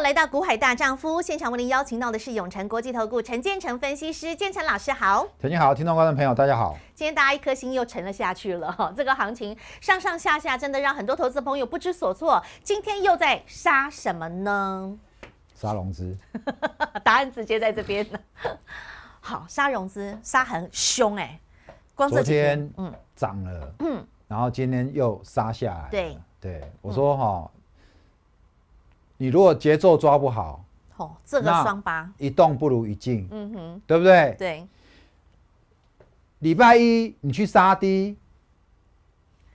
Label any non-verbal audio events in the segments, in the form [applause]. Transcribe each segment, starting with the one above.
来到股海大丈夫现场，为您邀请到的是永诚国际投顾陈建成分析师，建成老师好。陈建好，听众观众朋友大家好。今天大家一颗心又沉了下去了，哈，[laughs] 这个行情上上下下真的让很多投资朋友不知所措。今天又在杀什么呢？杀融资，[laughs] 答案直接在这边。[laughs] 好，杀融资，杀很凶哎，光这天嗯，涨了，嗯，然后今天又杀下来，对，对我说哈。你如果节奏抓不好，哦，这个双八一动不如一静，嗯哼，对不对？对。礼拜一你去杀低，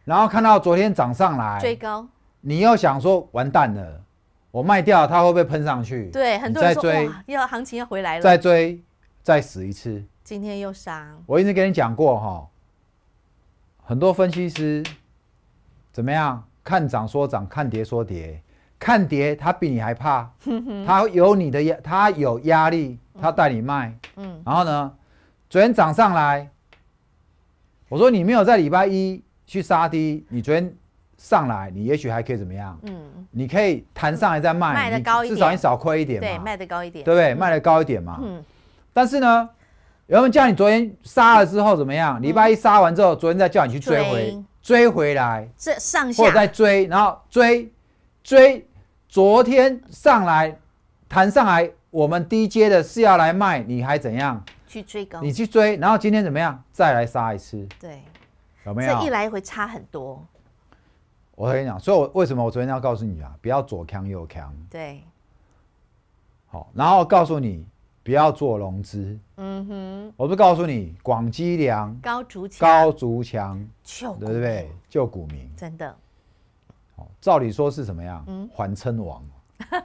然后看到昨天涨上来，追高，你又想说完蛋了，我卖掉它会不会喷上去？对，很多人说追要行情要回来了，再追，再死一次。今天又杀。我一直跟你讲过哈，很多分析师怎么样，看涨说涨，看跌说跌。看碟，他比你还怕，[laughs] 他有你的压，他有压力，他带你卖，嗯，然后呢，昨天涨上来，我说你没有在礼拜一去杀低，你昨天上来，你也许还可以怎么样？嗯，你可以弹上来再卖，卖的高一点，至少你少亏一点嘛，对，卖的高一点，对不对？卖的高一点嘛，嗯，但是呢，有人叫你昨天杀了之后怎么样？礼拜一杀完之后，昨天再叫你去追回，追回来，这上下，或者再追，然后追，追。昨天上来，谈上来，我们低阶的是要来卖，你还怎样去追高？你去追，然后今天怎么样？再来杀一次？对，有没有？这一来一回差很多。我跟你讲，所以，我为什么我昨天要告诉你啊？不要左扛右扛。对。好，然后告诉你不要做融资。嗯哼。我不是告诉你广积粮，高筑高筑墙，救对不对？救股民。真的。照理说是什么样？缓称王。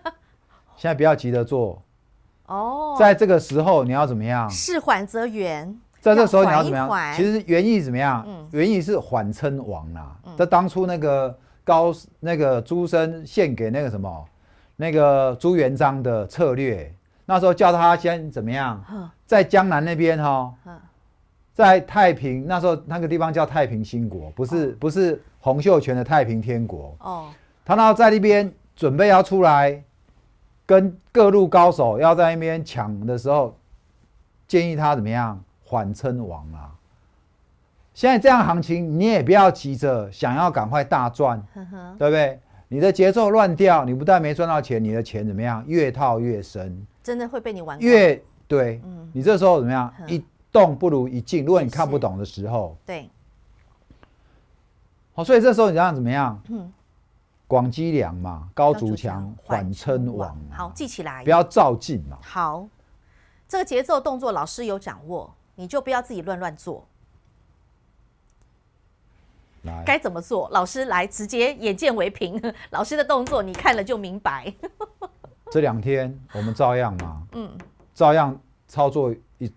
[laughs] 现在不要急着做。哦。在这个时候你要怎么样？是缓则圆。在这时候你要怎么样？其实原意怎么样？原意是缓称王啦。在当初那个高那个朱生献给那个什么那个朱元璋的策略，那时候叫他先怎么样？在江南那边哈，在太平那时候那个地方叫太平兴国，不是不是。洪秀全的太平天国，哦，他那在那边准备要出来，跟各路高手要在那边抢的时候，建议他怎么样缓称王啊？现在这样行情，你也不要急着想要赶快大赚，对不对？你的节奏乱掉，你不但没赚到钱，你的钱怎么样越套越深？真的会被你玩越对，嗯，你这时候怎么样一动不如一静？如果你看不懂的时候，对。好，所以这时候你想想怎么样？嗯，广积梁嘛，高筑墙，缓称王。好记起来，不要照镜嘛。好，这个节奏动作老师有掌握，你就不要自己乱乱做。来，该怎么做？老师来直接眼见为凭，[laughs] 老师的动作你看了就明白。[laughs] 这两天我们照样嘛，嗯，照样操作。一，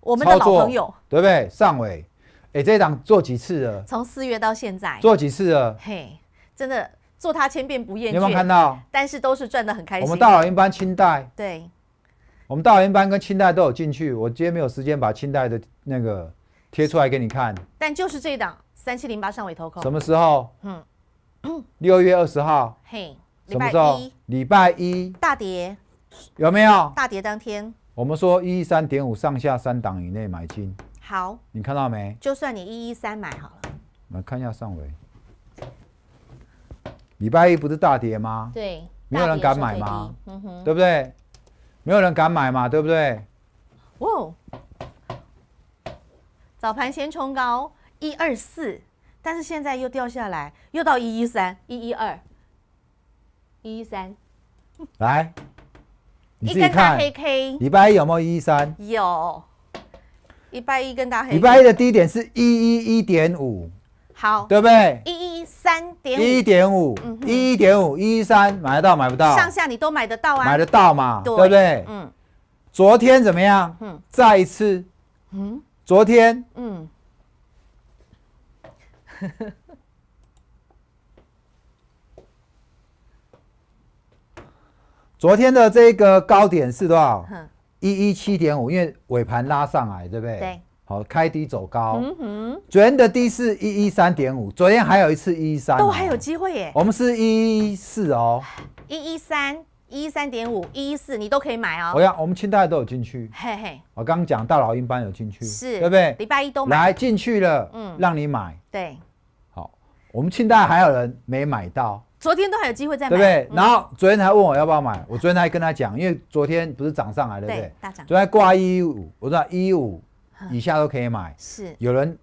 我们的老朋友对不对？上伟。哎，这一档做几次了？从四月到现在做几次了？嘿，真的做它千遍不厌倦。有没有看到？但是都是赚的很开心。我们大老鹰班清代，对。我们大老鹰班跟清代都有进去。我今天没有时间把清代的那个贴出来给你看。但就是这一档三七零八上尾头口。什么时候？嗯。[clears throat] 六月二十号。嘿。什拜一，候？礼拜一。大跌。有没有？大跌当天。我们说一三点五上下三档以内买进。好，你看到没？就算你一一三买好了，来看一下上尾。礼拜一不是大跌吗？对，没有人敢买吗？嗯哼，对不对？没有人敢买嘛，对不对？哇，早盘先冲高一二四，但是现在又掉下来，又到一一三、一一二、一一三。来，你大黑 K，礼拜一有没有一一三？有。礼拜一跟大黑。礼拜一的低点是一一一点五，好，对不对？一一三点一点五，一一点五，一一三买得到买不到？上下你都买得到啊，买得到嘛，对不对？嗯，昨天怎么样？嗯，再一次，嗯，昨天，嗯，[laughs] 昨天的这个高点是多少？一一七点五，因为尾盘拉上来，对不对？对。好，开低走高。嗯哼。昨天的低是一一三点五，昨天还有一次一一三。都还有机会耶。我们是一一四哦。一一三，一一三点五，一一四，你都可以买哦。我要，我们清代都有进去。嘿嘿。我刚刚讲大老鹰班有进去，是对不对？礼拜一都来进去了，嗯，让你买。对。好，我们清代还有人没买到。昨天都还有机会再买，对不对？然后昨天还问我要不要买，我昨天还跟他讲，因为昨天不是涨上来，对不对？大涨。昨天挂一五，我说一五以下都可以买。是。有人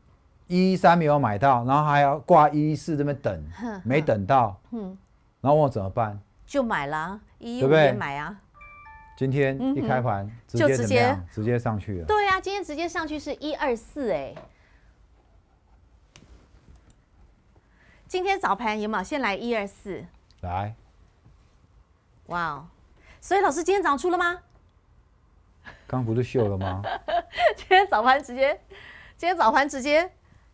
一三没有买到，然后还要挂一四这边等，没等到。嗯。然后问我怎么办？就买一五可以买啊。今天一开盘就直接直接上去了。对啊，今天直接上去是一二四哎。今天早盘有有？先来一二四。来。哇哦！所以老师今天早出了吗？刚不是秀了吗？[laughs] 今天早盘直接，今天早盘直接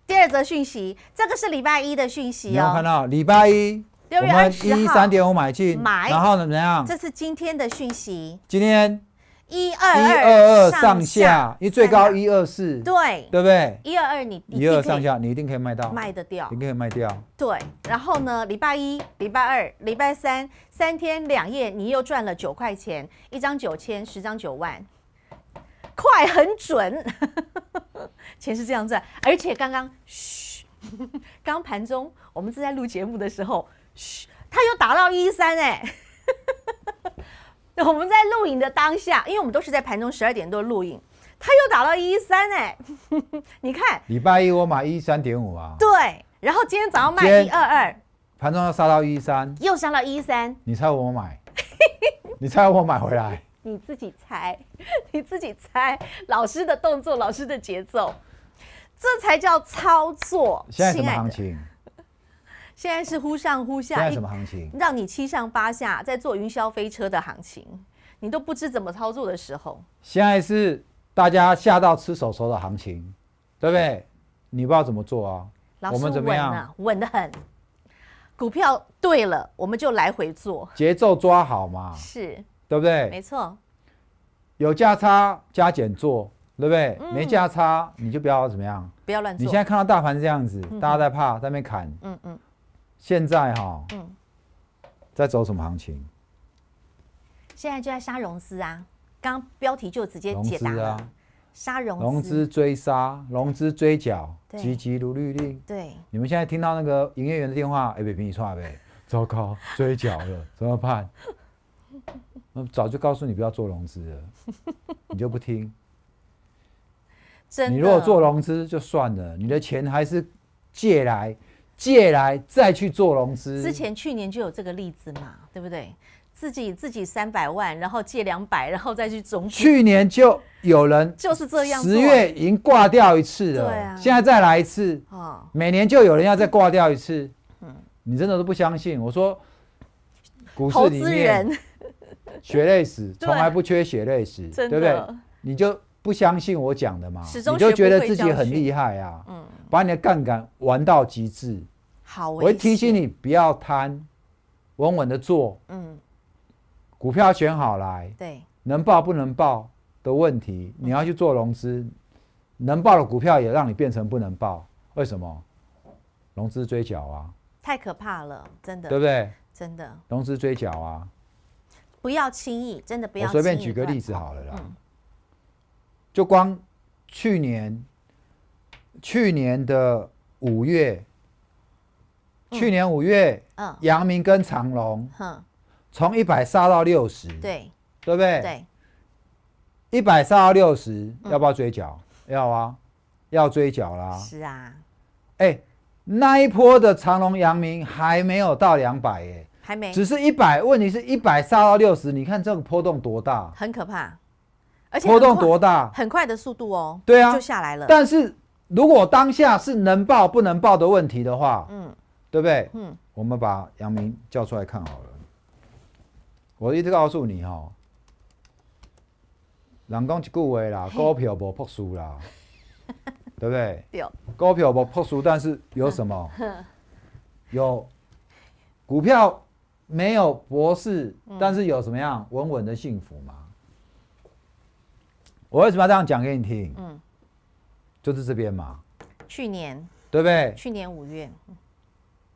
第二则讯息，这个是礼拜一的讯息哦。看到礼拜一六月二十号，一三点五买进，买，然后怎么样？这是今天的讯息。今天。一二二二二上下，因为最高一二四，对，对不对？一二二你一二上下，你一定可以卖到，卖得掉，你可以卖掉。对，然后呢？礼拜一、礼拜二、礼拜三，三天两夜，你又赚了九块钱，一张九千，十张九万，快很准，[laughs] 钱是这样赚。而且刚刚，嘘，[laughs] 刚盘中，我们正在录节目的时候，嘘，它又打到一三哎。我们在录影的当下，因为我们都是在盘中十二点多录影，他又打到一三哎，[laughs] 你看，礼拜一我买一三点五啊，对，然后今天早上卖一二二，盘中又杀到一三，又杀到一一三，你猜我买，[laughs] 你猜我买回来，你自己猜，[laughs] 你自己猜，老师的动作，老师的节奏，这才叫操作。现在什么行情？现在是忽上忽下，什么行情？让你七上八下，在做云霄飞车的行情，你都不知怎么操作的时候。现在是大家吓到吃手熟的行情，对不对？你不知道怎么做啊？我们怎么样？稳的很，股票对了，我们就来回做，节奏抓好嘛，是对不对？没错，有价差加减做，对不对？没价差你就不要怎么样，不要乱。你现在看到大盘这样子，大家在怕，在边砍，嗯嗯。现在哈，嗯，在走什么行情？现在就在杀融资啊！刚标题就直接解答了，杀融融资追杀，融资追缴，急急如律令。对，你们现在听到那个营业员的电话，哎，平平你出来呗！[laughs] 糟糕，追缴了，怎么办？我早就告诉你不要做融资了，你就不听。[laughs] 真，你如果做融资就算了，你的钱还是借来。借来再去做融资，之前去年就有这个例子嘛，对不对？自己自己三百万，然后借两百，然后再去总。去年就有人就是这样，十月已经挂掉一次了，对啊，现在再来一次，每年就有人要再挂掉一次。嗯，你真的都不相信？我说股市里面血泪史 [laughs] 从来不缺血泪史，对不对？你就不相信我讲的嘛？你就觉得自己很厉害啊？嗯，把你的杠杆玩到极致。我会提醒你不要贪，稳稳的做。嗯，股票选好来，对，能报不能报的问题，你要去做融资，能报的股票也让你变成不能报，为什么？融资追缴啊！太可怕了，真的，对不对？真的，融资追缴啊！不要轻易，真的不要随便举个例子好了啦，就光去年，去年的五月。去年五月，嗯，阳明跟长隆，嗯，从一百杀到六十，对，对不对？对，一百杀到六十，要不要追缴？要啊，要追缴啦。是啊，哎，那一波的长隆、阳明还没有到两百耶，还没，只是一百。问题是一百杀到六十，你看这个波动多大？很可怕，而且波动多大？很快的速度哦。对啊，就下来了。但是如果当下是能报不能报的问题的话，嗯。对不对？嗯，我们把杨明叫出来看好了。我一直告诉你哈，人工一句话啦，股票不破十啦，[laughs] 对不对？股票不破十，但是有什么？[laughs] 有股票没有博士，但是有什么样稳稳的幸福吗？我为什么要这样讲给你听？嗯，就是这边嘛。去年，对不对？去年五月。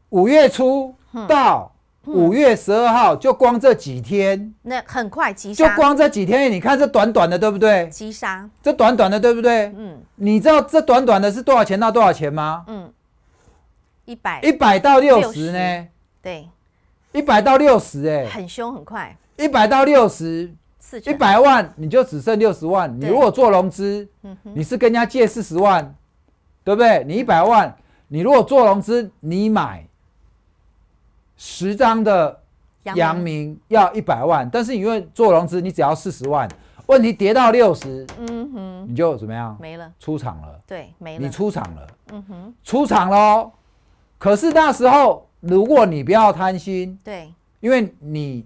五月初到五月十二号，就光这几天，那很快急杀。就光这几天，你看这短短的，对不对？急杀。这短短的，对不对？嗯。你知道这短短的是多少钱到多少钱吗？嗯，一百一百到六十呢？对，一百到六十哎，很凶很快。一百到六十，一百万你就只剩六十万。你如果做融资，你是跟人家借四十万，对不对？你一百万，你如果做融资，你买。十张的阳明要一百万，但是因为做融资，你只要四十万。问题跌到六十，嗯哼，你就怎么样？没了，出场了。对，没了。你出场了，嗯哼，出场喽。可是那时候，如果你不要贪心，对，因为你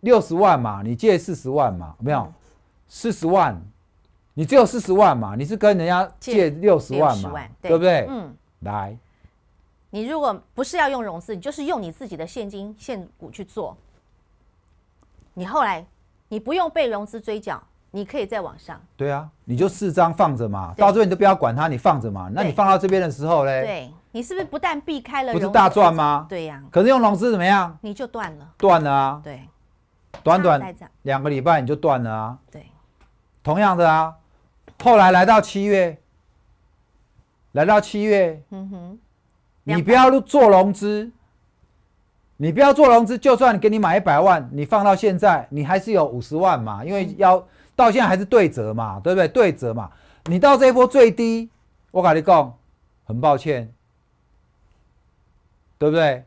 六十万嘛，你借四十万嘛，没有四十万，你只有四十万嘛，你是跟人家借六十万嘛，对不对？嗯，来。你如果不是要用融资，你就是用你自己的现金现股去做。你后来，你不用被融资追缴，你可以再往上。对啊，你就四张放着嘛，到最后你都不要管它，你放着嘛。那你放到这边的时候嘞？对，你是不是不但避开了？不是大赚吗？对呀。可是用融资怎么样？你就断了。断了啊。对，短短两个礼拜你就断了啊。对，同样的啊，后来来到七月，来到七月，嗯哼。你不要做融资，你不要做融资，就算给你买一百万，你放到现在，你还是有五十万嘛，因为要到现在还是对折嘛，对不对？对折嘛，你到这一波最低，我跟你讲，很抱歉，对不对？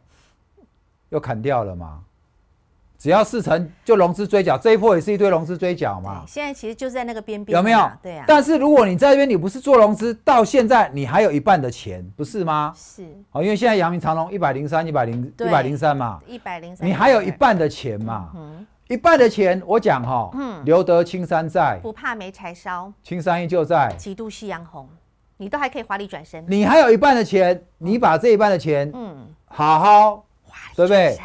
又砍掉了嘛。只要四成，就融资追缴，这一波也是一堆融资追缴嘛。现在其实就在那个边边，有没有？对呀。但是如果你在这边你不是做融资，到现在你还有一半的钱，不是吗？是。哦，因为现在阳明长隆一百零三、一百零一百零三嘛，一百零三，你还有一半的钱嘛。嗯。一半的钱，我讲哈，嗯，留得青山在，不怕没柴烧。青山依旧在，几度夕阳红，你都还可以华丽转身。你还有一半的钱，你把这一半的钱，嗯，好好，对不对？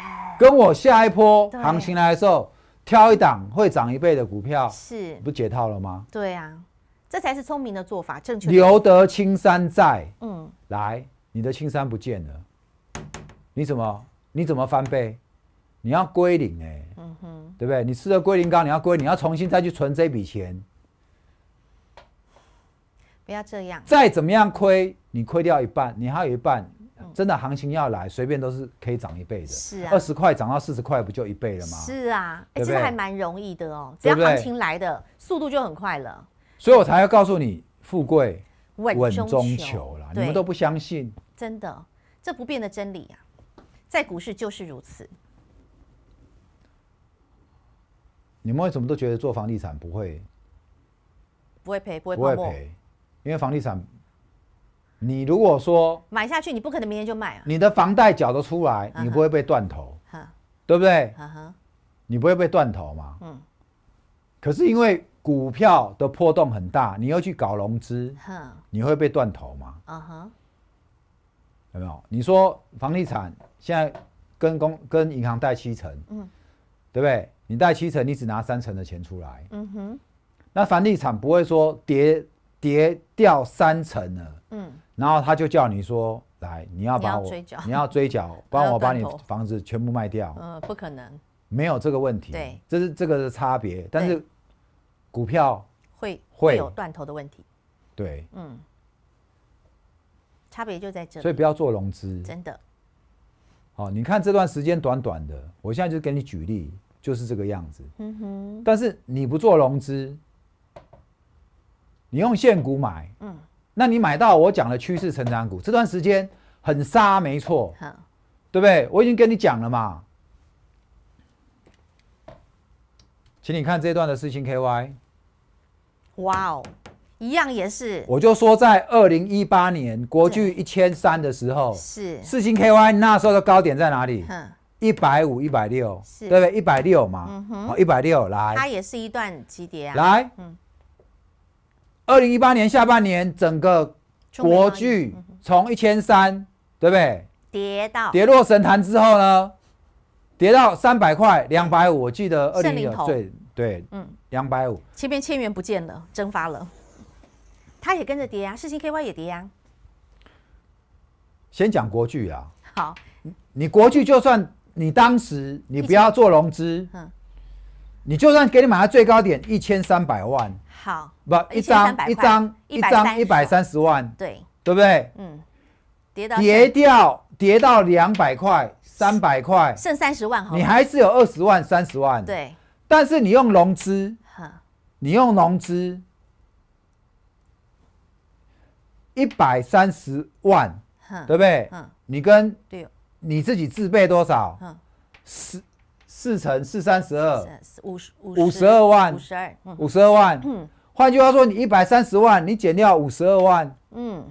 跟我下一波行情来的时候，挑一档会涨一倍的股票，是不解套了吗？对啊，这才是聪明的做法，正确。留得青山在，嗯，来，你的青山不见了，你怎么，你怎么翻倍？你要归零哎，嗯哼，对不对？你吃了归零缸，你要归零，要重新再去存这笔钱，不要这样。再怎么样亏，你亏掉一半，你还有一半。真的行情要来，随便都是可以涨一倍的。是啊，二十块涨到四十块，不就一倍了吗？是啊，哎，这还蛮容易的哦。只要行情来的速度就很快了。所以我才要告诉你，富贵稳中求了。你们都不相信？真的，这不变的真理啊，在股市就是如此。你们为什么都觉得做房地产不会？不会赔，不会赔，因为房地产。你如果说买下去，你不可能明天就卖啊！你的房贷缴得出来，你不会被断头，对不对？你不会被断头吗？嗯。可是因为股票的破洞很大，你要去搞融资，你会被断头吗？有没有？你说房地产现在跟公跟银行贷七成，嗯，对不对？你贷七成，你只拿三成的钱出来，嗯哼。那房地产不会说跌跌掉三成了，嗯。然后他就叫你说来，你要把我，你要追缴，不 [laughs] 然我把你房子全部卖掉。嗯，不可能，没有这个问题。对，这是这个的差别。但是股票会会有断头的问题。对，嗯，差别就在这里。所以不要做融资，真的。好，你看这段时间短短的，我现在就给你举例，就是这个样子。嗯哼。但是你不做融资，你用现股买，嗯。那你买到我讲的趋势成长股，这段时间很杀，没错，对不对？我已经跟你讲了嘛，请你看这段的四星 KY，哇哦，一样也是。我就说在二零一八年国巨一千三的时候，是四星 KY 那时候的高点在哪里？一百五、一百六，对不对？一百六嘛，一百六来，它也是一段级跌啊，来，嗯。二零一八年下半年，整个国剧从一千三，对不对？跌到跌落神坛之后呢，跌到三百块、两百五。我记得二零一最对，嗯，两百五。前面千元不见了，蒸发了，它也跟着跌啊。四星 KY 也跌啊。先讲国剧啊。好，你国剧就算你当时你不要做融资，嗯，你就算给你买到最高点一千三百万。好，不一张一张一张一百三十万，对，对不对？嗯，叠跌掉，叠到两百块、三百块，剩三十万好，你还是有二十万、三十万，对。但是你用融资，你用融资一百三十万，对不对？嗯，你跟你自己自备多少？嗯，十。四乘四三十二，五十五五十二万，五十二，五十二万。嗯，换句话说，你一百三十万，你减掉五十二万，嗯，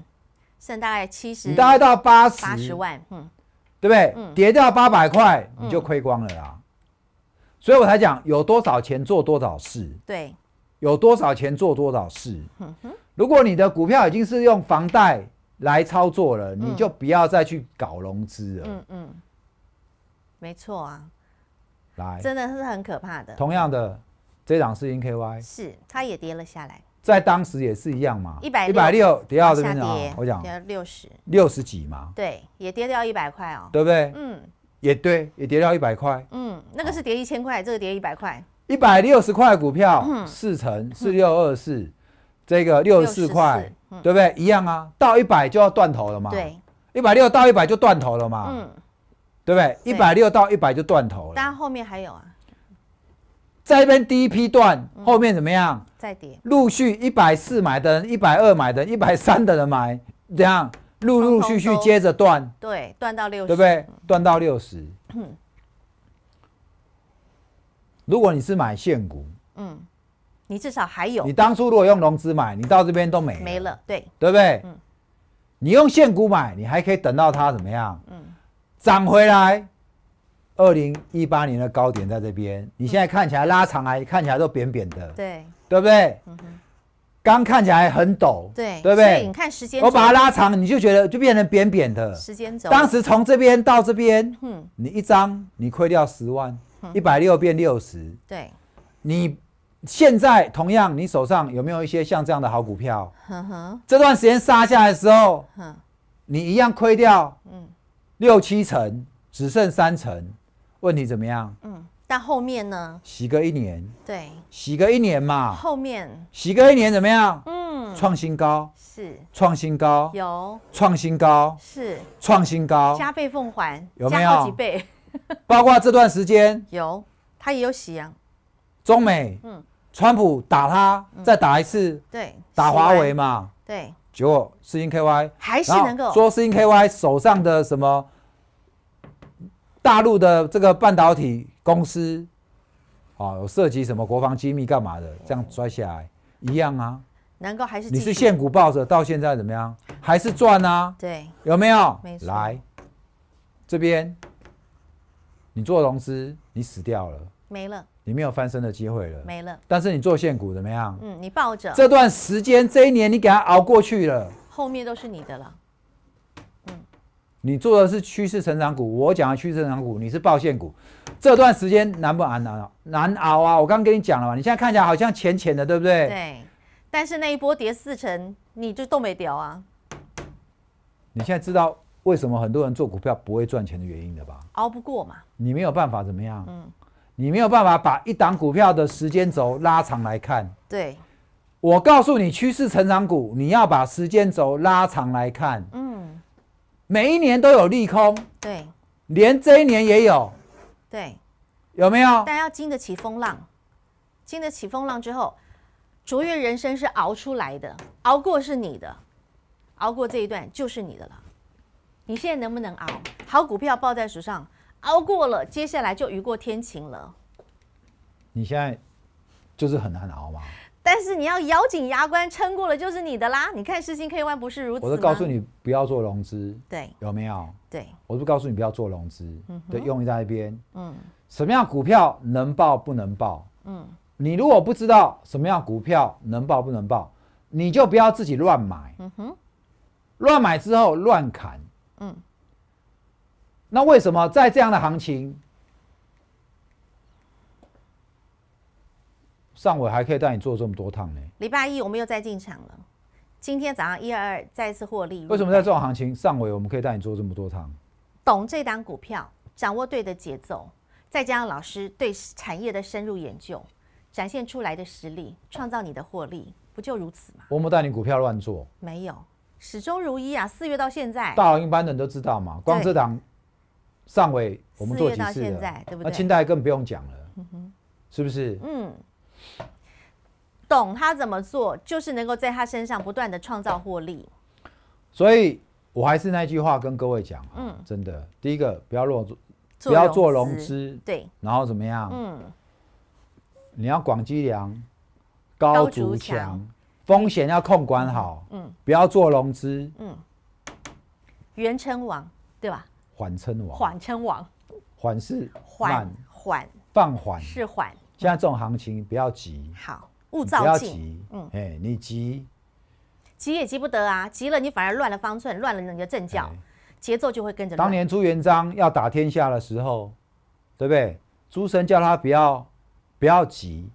剩大概七十，你大概到八十，八十万，嗯，对不对？跌掉八百块，你就亏光了啦。所以我才讲，有多少钱做多少事。对，有多少钱做多少事。如果你的股票已经是用房贷来操作了，你就不要再去搞融资了。嗯嗯，没错啊。真的是很可怕的。同样的这档是 n KY，是它也跌了下来。在当时也是一样嘛，一百一百六跌到多少？我讲跌六十，六十几嘛。对，也跌掉一百块哦，对不对？嗯，也对，也跌掉一百块。嗯，那个是跌一千块，这个跌一百块，一百六十块股票，四乘四六二四，这个六十四块，对不对？一样啊，到一百就要断头了嘛。对，一百六到一百就断头了嘛。嗯。对不对？一百六到一百就断头了。但后面还有啊，在一边第一批断，后面怎么样？再跌。陆续一百四买的人，一百二买的人，一百三的人买，怎样？陆陆续续接着断。对，断到六，十，对不对？断到六十。如果你是买现股，嗯，你至少还有。你当初如果用融资买，你到这边都没没了，对对不对？嗯，你用现股买，你还可以等到它怎么样？嗯。涨回来，二零一八年的高点在这边。你现在看起来拉长来，看起来都扁扁的，对，对不对？刚看起来很陡，对，对不对？你看时间，我把它拉长，你就觉得就变成扁扁的。时间走，当时从这边到这边，你一张你亏掉十万，一百六变六十，对。你现在同样，你手上有没有一些像这样的好股票？这段时间杀下来的时候，你一样亏掉，嗯。六七成，只剩三成，问题怎么样？嗯，但后面呢？洗个一年。对，洗个一年嘛。后面洗个一年怎么样？嗯，创新高。是创新高。有创新高。是创新高。加倍奉还，有没有？几倍，[laughs] 包括这段时间。有，它也有喜啊。中美，嗯，川普打它，再打一次。对，打华为嘛。对。结果是盈 KY 还是能够说思盈 KY 手上的什么大陆的这个半导体公司啊，有涉及什么国防机密干嘛的，这样摔下来一样啊，能够还是你是现股抱着到现在怎么样，还是赚啊？对，有没有？没错，来这边，你做融资，你死掉了。没了，你没有翻身的机会了。没了，但是你做现股怎么样？嗯，你抱着这段时间，这一年你给他熬过去了，后面都是你的了。嗯，你做的是趋势成长股，我讲的趋势成长股，你是报线股。这段时间难不难熬？难熬啊！我刚跟你讲了嘛，你现在看起来好像浅浅的，对不对？对，但是那一波跌四成，你就都没掉啊。你现在知道为什么很多人做股票不会赚钱的原因了吧？熬不过嘛。你没有办法怎么样？嗯。你没有办法把一档股票的时间轴拉长来看。对，我告诉你，趋势成长股，你要把时间轴拉长来看。嗯，每一年都有利空。对，连这一年也有。对，有没有？但要经得起风浪，经得起风浪之后，卓越人生是熬出来的，熬过是你的，熬过这一段就是你的了。你现在能不能熬？好股票抱在手上。熬过了，接下来就雨过天晴了。你现在就是很难熬吗？但是你要咬紧牙关，撑过了就是你的啦。你看，世新 K One 不是如此。我都告诉你不要做融资，对，有没有？对，我都告诉你不要做融资。嗯，对，用在一边。嗯，什么样股票能报不能报？嗯，你如果不知道什么样股票能报不能报，你就不要自己乱买。嗯哼，乱买之后乱砍。那为什么在这样的行情，上尾还可以带你做这么多趟呢？礼拜一我们又再进场了，今天早上一二二再次获利。为什么在这种行情上尾我们可以带你做这么多趟？懂这档股票，掌握对的节奏，再加上老师对产业的深入研究，展现出来的实力，创造你的获利，不就如此吗？我们带你股票乱做？没有，始终如一啊！四月到现在，大佬一般的人都知道嘛，光这档。上尾我们做几次了，对不对？那清代更不用讲了，是不是？嗯，懂他怎么做，就是能够在他身上不断的创造获利。所以我还是那句话跟各位讲啊，嗯，真的，第一个不要落做，不要做融资，对，然后怎么样？嗯，你要广积粮，高筑墙，风险要控管好，嗯，不要做融资，嗯，袁称王，对吧？缓称王，缓称王，缓是缓缓放缓是缓。现在这种行情不要急，好，勿躁，不要急。嗯，哎，你急，急也急不得啊！急了你反而乱了方寸，乱了人家阵脚，节奏就会跟着。当年朱元璋要打天下的时候，对不对？朱神叫他不要不要急，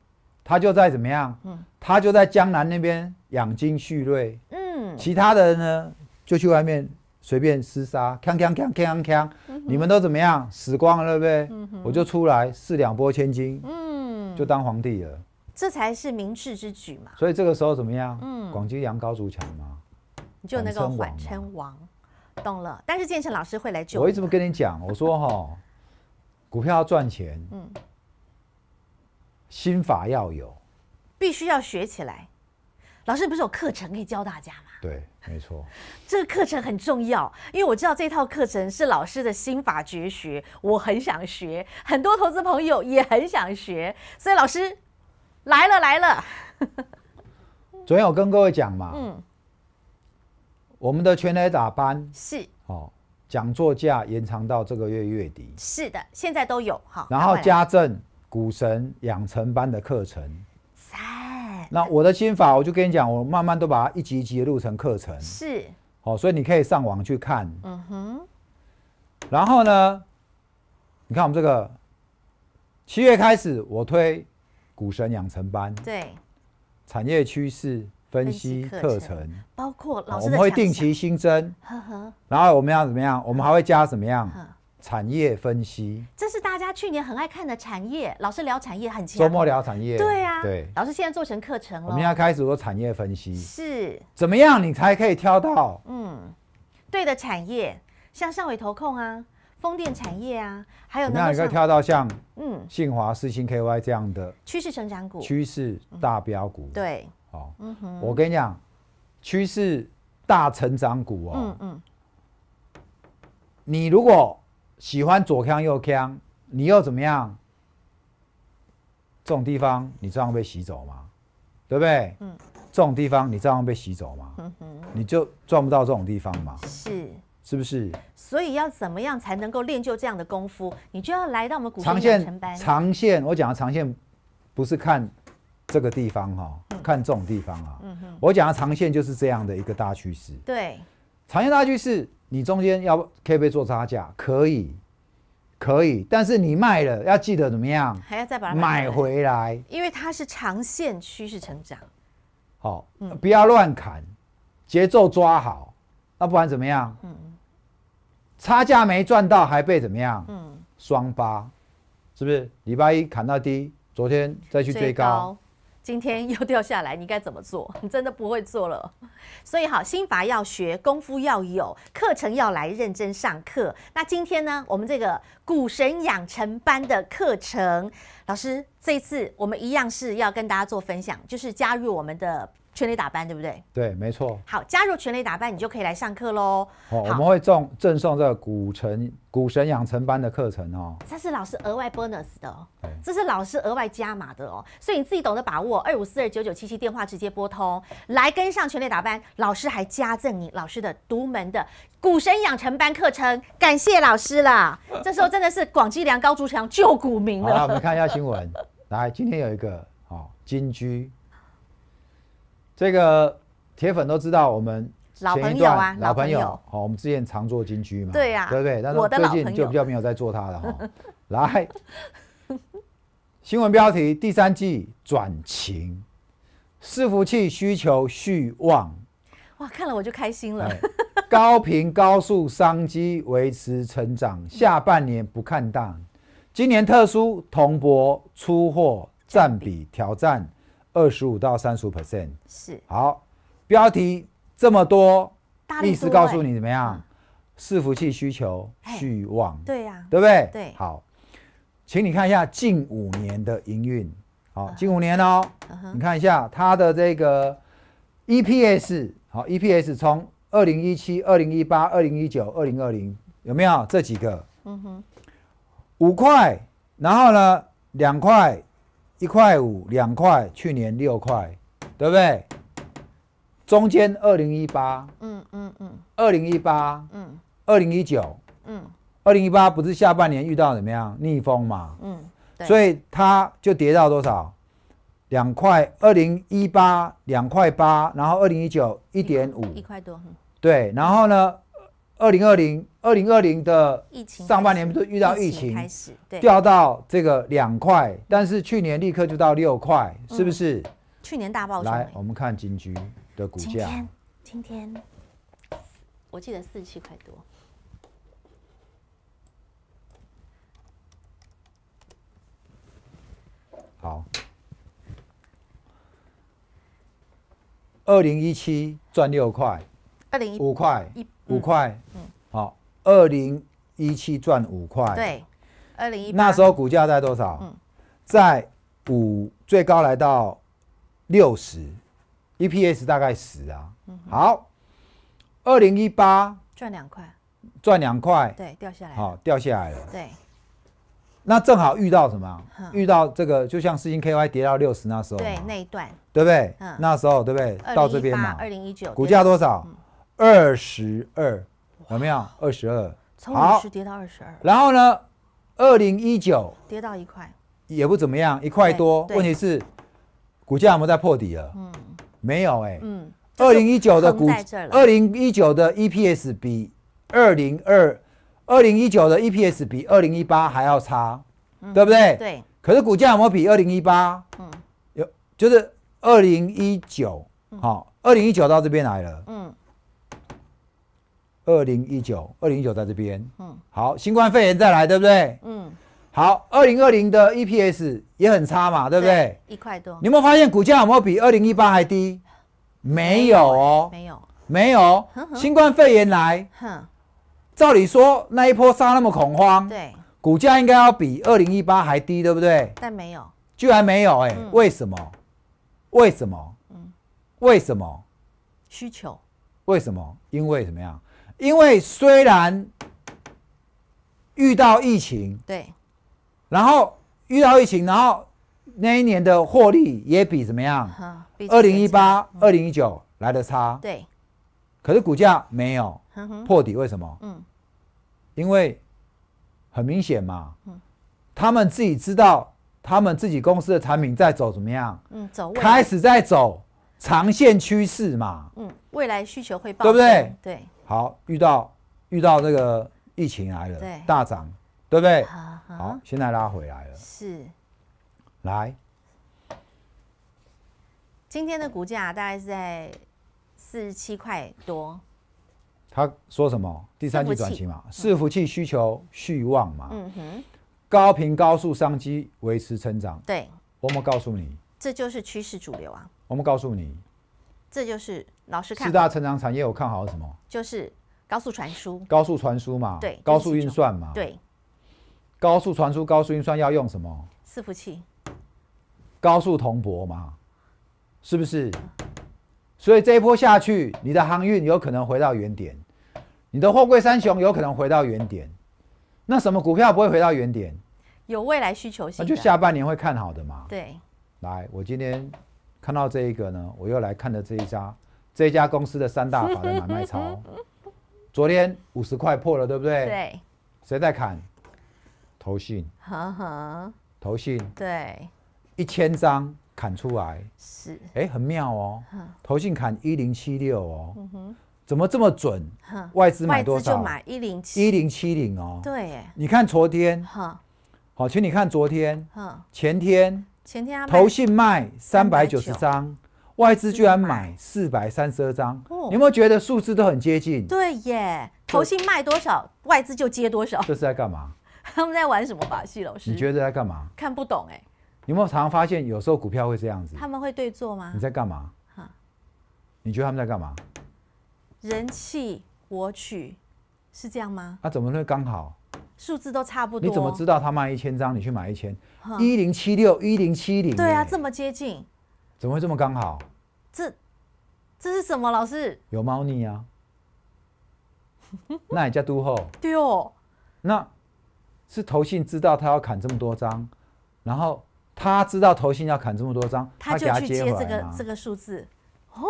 他就在怎么样？嗯，他就在江南那边养精蓄锐。嗯，其他的人呢就去外面。随便厮杀，锵锵锵锵锵你们都怎么样？死光了，对不对？我就出来四两拨千斤，嗯，就当皇帝了。这才是明智之举嘛。所以这个时候怎么样？嗯，广积粮，高筑墙嘛。就能够缓称王，懂了？但是建成老师会来救我。一直不跟你讲，我说哈，[laughs] 股票要赚钱，嗯，心法要有，必须要学起来。老师不是有课程可以教大家吗？对。没错，这个课程很重要，因为我知道这套课程是老师的心法绝学，我很想学，很多投资朋友也很想学，所以老师来了来了。[laughs] 昨天我跟各位讲嘛，嗯，我们的全雷打班是哦，讲座价延长到这个月月底，是的，现在都有哈，然后家政、股神养成班的课程。那我的心法，我就跟你讲，我慢慢都把它一集一集的录成课程，是，好，所以你可以上网去看。嗯哼。然后呢，你看我们这个七月开始，我推股神养成班，对，产业趋势分析课程，包括老师会定期新增，呵呵。然后我们要怎么样？我们还会加怎么样？产业分析，这是大家去年很爱看的产业。老师聊产业很。周末聊产业。对啊，对。老师现在做成课程了。我们要开始做产业分析。是。怎么样，你才可以挑到？嗯，对的产业，像上尾投控啊，风电产业啊，还有那个。那你可以挑到像嗯，信华、四星 KY 这样的趋势成长股，趋势大标股。对，好。嗯哼。我跟你讲，趋势大成长股哦。嗯嗯。你如果。喜欢左腔右腔，你又怎么样？这种地方你照样被洗走吗？对不对？嗯。这种地方你照样被洗走吗？嗯你就撞不到这种地方嘛。是。是不是？所以要怎么样才能够练就这样的功夫？你就要来到我们股长线。长线，我讲的长线不是看这个地方哈，看这种地方啊。嗯我讲的长线就是这样的一个大趋势。对。长线大趋势，你中间要不可以做差价，可以，可以，但是你卖了要记得怎么样？还要再把买回来，因为它是长线趋势成长。好，嗯，不要乱砍，节奏抓好，那不然怎么样？嗯，差价没赚到，还被怎么样？嗯，双八，是不是？礼拜一砍到低，昨天再去追高。今天又掉下来，你该怎么做？[laughs] 你真的不会做了，所以好心法要学，功夫要有，课程要来认真上课。那今天呢，我们这个股神养成班的课程，老师这次我们一样是要跟大家做分享，就是加入我们的。全力打扮对不对？对，没错。好，加入全力打扮，你就可以来上课喽。好，我们会送赠送这股神股神养成班的课程哦。这是老师额外 bonus 的哦，这是老师额外加码的哦，所以你自己懂得把握。二五四二九九七七电话直接拨通，来跟上全力打扮，老师还加赠你老师的独门的股神养成班课程。感谢老师啦，这时候真的是广积粮、高筑墙、救股民了。我们看一下新闻。来，今天有一个哦，金居。这个铁粉都知道，我们老朋友啊，老朋友，好，我们之前常做金居嘛，对呀，对不对？我是老朋就比较没有在做它了。哈，[laughs] 来，新闻标题：第三季转晴，伺服器需求续旺。哇，看了我就开心了。高频高速商机维持成长，下半年不看淡。今年特殊，铜箔出货占比挑战。二十五到三十 percent 是好，标题这么多，意思告诉你怎么样？伺服器需求巨旺，对呀，对不对？对，好，请你看一下近五年的营运，好，近五年哦，你看一下它的这个 EPS，好，EPS 从二零一七、二零一八、二零一九、二零二零有没有这几个？嗯哼，五块，然后呢，两块。一块五、两块，去年六块，对不对？中间二零一八，嗯嗯嗯，二零一八，嗯，二零一九，嗯，二零一八不是下半年遇到怎么样逆风嘛？嗯，所以它就跌到多少？两块，二零一八两块八，然后二零一九一点五，一块多。对，然后呢？二零二零二零二零的上半年不是遇到疫情开始，对，掉到这个两块，但是去年立刻就到六块，是不是？去年大爆来，我们看金桔的股价。今天，今天，我记得四七块多。好。二零一七赚六块，二零五块一。五块，嗯，好，二零一七赚五块，对，二零一八那时候股价在多少？嗯，在五最高来到六十，EPS 大概十啊。嗯，好，二零一八赚两块，赚两块，对，掉下来，好，掉下来了，对。那正好遇到什么？遇到这个，就像四星 KY 跌到六十那时候，对那一段，对不对？那时候对不对？到这边嘛，二零一九股价多少？二十二有没有？二十二，从五十跌到二十二。然后呢？二零一九跌到一块，也不怎么样，一块多。问题是，股价有没有在破底了？嗯，没有哎。嗯，二零一九的股，二零一九的 EPS 比二零二，二零一九的 EPS 比二零一八还要差，对不对？对。可是股价有没有比二零一八？嗯，有，就是二零一九，好，二零一九到这边来了，嗯。二零一九，二零一九在这边，嗯，好，新冠肺炎再来，对不对？嗯，好，二零二零的 EPS 也很差嘛，对不对？一块多，你有没有发现股价有没有比二零一八还低？没有哦，没有，没有，新冠肺炎来，哼，照理说那一波杀那么恐慌，对，股价应该要比二零一八还低，对不对？但没有，居然没有，哎，为什么？为什么？嗯，为什么？需求？为什么？因为怎么样？因为虽然遇到疫情，对，然后遇到疫情，然后那一年的获利也比怎么样？二零一八、二零一九来的差。对，可是股价没有破底，为什么？嗯，因为很明显嘛，他们自己知道他们自己公司的产品在走怎么样？嗯，走开始在走长线趋势嘛。嗯，未来需求会爆，对不对？对。好，遇到遇到这个疫情来了，大涨，对不对？好，现在拉回来了。是，来，今天的股价大概是在四十七块多。他说什么？第三季转型嘛，伺服器需求续旺嘛。嗯哼，高频高速商机维持成长。对，我们告诉你，这就是趋势主流啊。我们告诉你，这就是。老看四大成长产业，我看好什么？就是高速传输、高速传输嘛，对，高速运算嘛，对。高速传输、高速运算要用什么？伺服器、高速铜箔嘛，是不是？所以这一波下去，你的航运有可能回到原点，你的货柜三雄有可能回到原点。那什么股票不会回到原点？有未来需求性就下半年会看好的嘛。对。来，我今天看到这一个呢，我又来看的这一家。这家公司的三大法的买卖潮，[laughs] 昨天五十块破了，对不对？对。谁在砍？投信。好。投信。对。一千张砍出来。是。哎，很妙哦。投信砍一零七六哦。嗯哼。怎么这么准？外资买多少？就买一零七一零七零哦。对。你看昨天。好，请你看昨天。前天。前天投信卖三百九十张。外资居然买四百三十二张，你有没有觉得数字都很接近？对耶，投信卖多少，外资就接多少。这是在干嘛？[laughs] 他们在玩什么把戏，老师？你觉得在干嘛？看不懂哎。有没有常常发现有时候股票会这样子？他们会对坐吗？你在干嘛？你觉得他们在干嘛？人气我取是这样吗？啊、怎么会刚好？数字都差不多。你怎么知道他卖一千张，你去买一千？一零七六，一零七零。对啊，这么接近。怎么会这么刚好？这这是什么老师？有猫腻啊！[laughs] 那也叫都后？对哦。那是投信知道他要砍这么多张，然后他知道投信要砍这么多张，他就去接这个这个数字。哦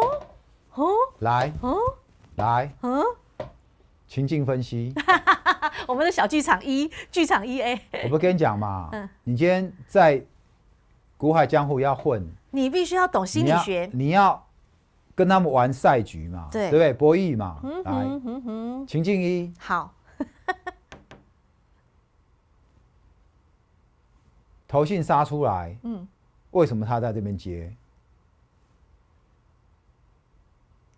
哦，来哦来，哦，情境分析。[laughs] 我们的小剧场一，剧场一 A。我不跟你讲嘛，嗯，你今天在古海江湖要混。你必须要懂心理学。你要跟他们玩赛局嘛，对不对？博弈嘛。嗯哼嗯哼。秦一，好。头 [laughs] 信杀出来，嗯，为什么他在这边接？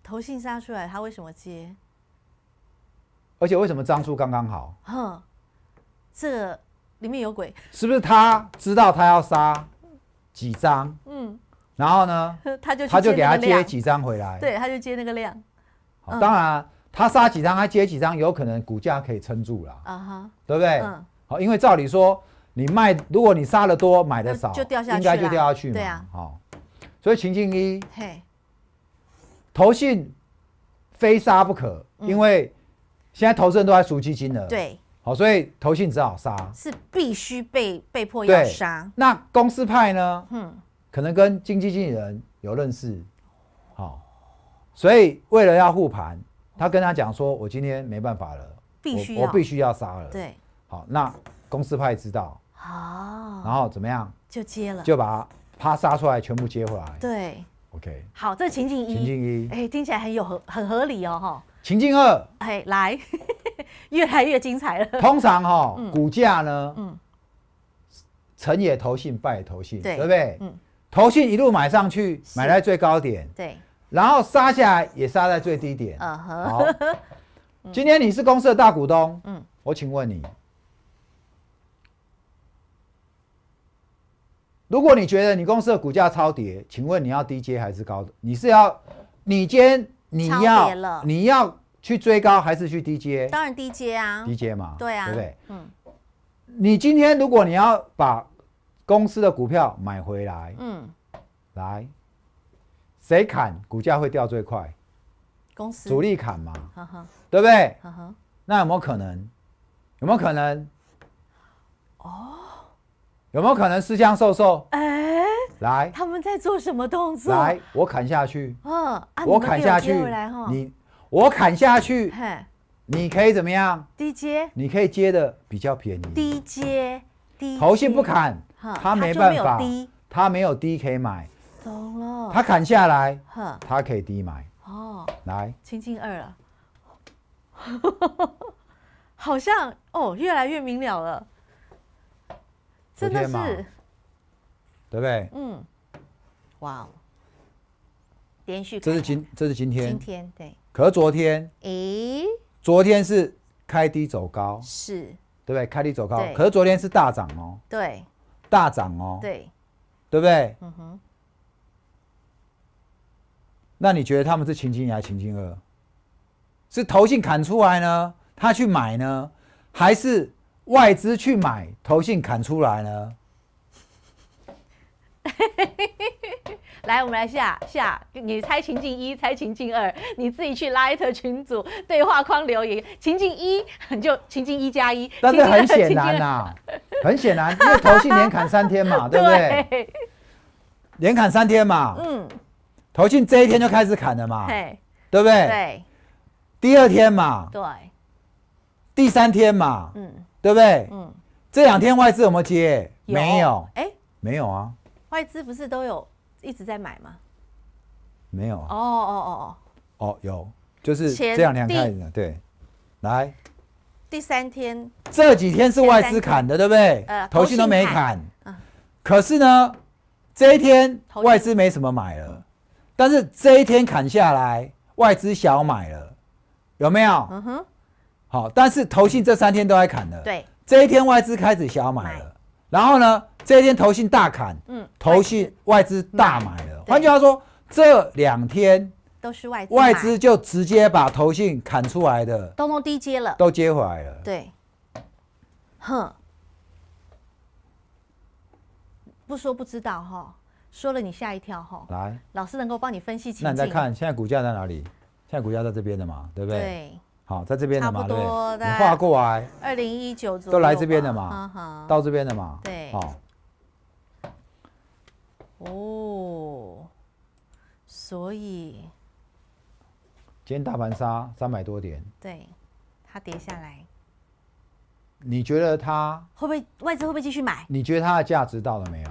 头信杀出来，他为什么接？而且为什么张数刚刚好？哼，这里面有鬼。是不是他知道他要杀几张？嗯。然后呢，[laughs] 他就他就给他接几张回来，对，他就接那个量。好，当然他杀几张，他接几张，有可能股价可以撑住了。啊哈，对不对？嗯。好，因为照理说，你卖，如果你杀的多，买的少，就掉下去，应该就掉下去嘛。对啊。好，所以情境一，嘿，投信非杀不可，因为现在投资人都在赎基金了。对。好，所以投信只好杀。是必须被被迫要杀。那公司派呢？嗯。可能跟经济经理人有认识，好，所以为了要护盘，他跟他讲说：“我今天没办法了，我我必须要杀了。”对，好，那公司派知道哦，然后怎么样？就接了，就把他杀出来全部接回来。对，OK，好，这情境一，情境一，哎，听起来很有合很合理哦，哈。情境二，哎，来，[laughs] 越来越精彩了。通常哈，股价呢，嗯，成也投信，败也投信，对不对？嗯。头信一路买上去，买在最高点，对，然后杀下来也杀在最低点。嗯哼，[laughs] 今天你是公司的大股东，嗯，我请问你，如果你觉得你公司的股价超跌，请问你要低阶还是高的？你是要，你今天你要你要去追高还是去低阶？当然低阶啊，低阶嘛，对啊，对不对？嗯，你今天如果你要把公司的股票买回来，嗯，来，谁砍股价会掉最快？公司主力砍嘛，哈对不对？那有没有可能？有没有可能？哦，有没有可能失相受受？哎，来，他们在做什么动作？来，我砍下去，嗯，我砍下去，你我砍下去，你可以怎么样？低阶，你可以接的比较便宜。低阶。低，头先不砍。他没办法，他没有低买，懂了。他砍下来，他可以低买哦。来，轻轻二了，[laughs] 好像哦，越来越明了了，真的是，对不对？嗯，哇哦，连续。这是今，这是今天，今天对。可是昨天，诶，昨天是开低走高，是，对不对？开低走高，可是昨天是大涨哦，对。大涨哦，对，对不对？嗯哼，那你觉得他们是情情还是情情二？是投信砍出来呢，他去买呢，还是外资去买投信砍出来呢？[laughs] 来，我们来下下，你猜情境一，猜情境二，你自己去拉一 t 群组对话框留言。情境一你就情境一加一，但是很显然呐，很显然，因为投信连砍三天嘛，[laughs] 对不对？连砍三天嘛，嗯，投信这一天就开始砍了嘛，对，对不对？对，第二天嘛，对，第三天嘛，嗯，对不对？嗯，这两天外资有没有接？没有，哎，没有啊，外资不是都有？一直在买吗？没有。哦哦哦哦哦，有，就是这两天看的，对。来，第三天，这几天是外资砍的，对不对？呃，投信都没砍。可是呢，这一天外资没什么买了，但是这一天砍下来，外资小买了，有没有？嗯哼。好，但是投信这三天都在砍的，对。这一天外资开始小买了。然后呢？这一天，投信大砍，嗯，投信外资大买了。换句话说，这两天都是外外资就直接把投信砍出来的，都低接了，都接回来了。对，哼，不说不知道哈，说了你吓一跳哈。来，老师能够帮你分析。清。那你再看现在股价在哪里？现在股价在这边的嘛，对不对？对。好，在这边的嘛，对，你画过来。二零一九都来这边的嘛，到这边的嘛。对，好。哦，所以今天大盘杀三百多点。对，它跌下来。你觉得它会不会外资会不会继续买？你觉得它的价值到了没有？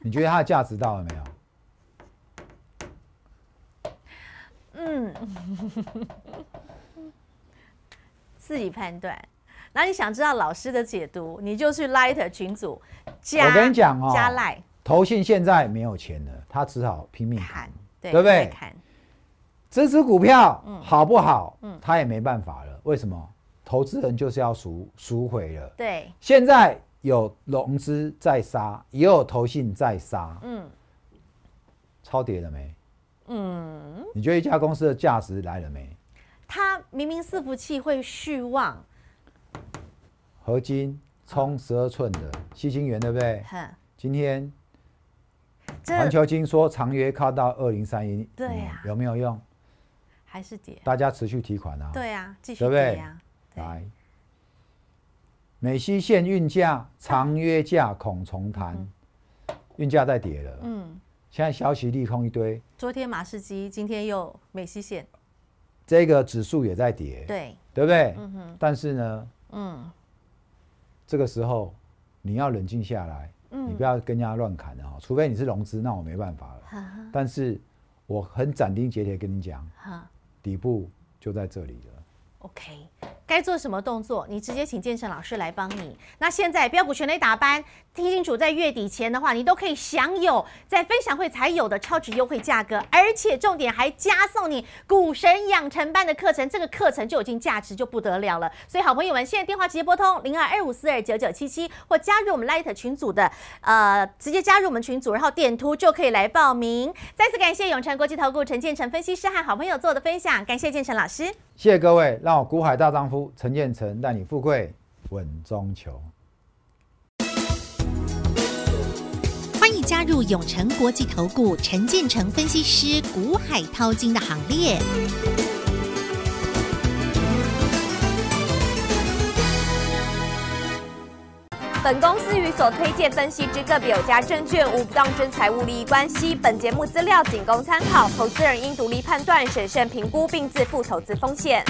你觉得它的价值到了没有？嗯。自己判断，那你想知道老师的解读，你就去 Light 群组。我跟你讲哦，加赖投信现在没有钱了，他只好拼命砍，对不对？砍这只股票好不好？嗯，他也没办法了。为什么？投资人就是要赎赎回了。对。现在有融资在杀，也有投信在杀。嗯。超跌了没？嗯。你觉得一家公司的价值来了没？它明明四服器会续旺，合金冲十二寸的吸晶元，对不对？今天环球金说长约靠到二零三一，对呀，有没有用？还是跌？大家持续提款啊！对啊，继续提啊！来，美西线运价长约价恐重谈，运价在跌了。嗯，现在消息利空一堆。昨天马士基，今天又美西线。这个指数也在跌，对，对不对？嗯哼。但是呢，嗯，这个时候你要冷静下来，嗯，你不要跟人家乱砍的哈，除非你是融资，那我没办法了。但是我很斩钉截铁跟你讲，底部就在这里了。OK。该做什么动作，你直接请建成老师来帮你。那现在标股全类打班，听清楚，在月底前的话，你都可以享有在分享会才有的超值优惠价格，而且重点还加送你股神养成班的课程，这个课程就已经价值就不得了了。所以好朋友们，现在电话直接拨通零二二五四二九九七七，或加入我们 l i g h t 群组的，呃，直接加入我们群组，然后点图就可以来报名。再次感谢永成国际投顾陈建成分析师和好朋友做的分享，感谢建成老师。谢谢各位，让我股海大丈夫。陈建成带你富贵稳中求。欢迎加入永成国际投顾陈建成分析师古海涛金的行列。本公司与所推荐分析之个别有价证券无不当之财务利益关系。本节目资料仅供参考，投资人应独立判断、审慎评估并自负投资风险。